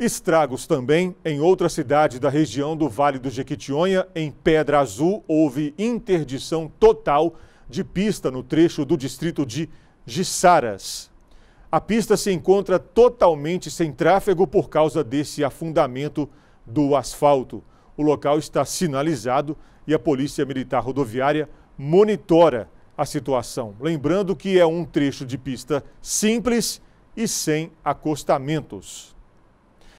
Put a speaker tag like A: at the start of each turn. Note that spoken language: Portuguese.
A: Estragos também em outra cidade da região do Vale do Jequitinhonha, em Pedra Azul, houve interdição total de pista no trecho do distrito de Gissaras. A pista se encontra totalmente sem tráfego por causa desse afundamento do asfalto. O local está sinalizado e a Polícia Militar Rodoviária monitora a situação. Lembrando que é um trecho de pista simples e sem acostamentos.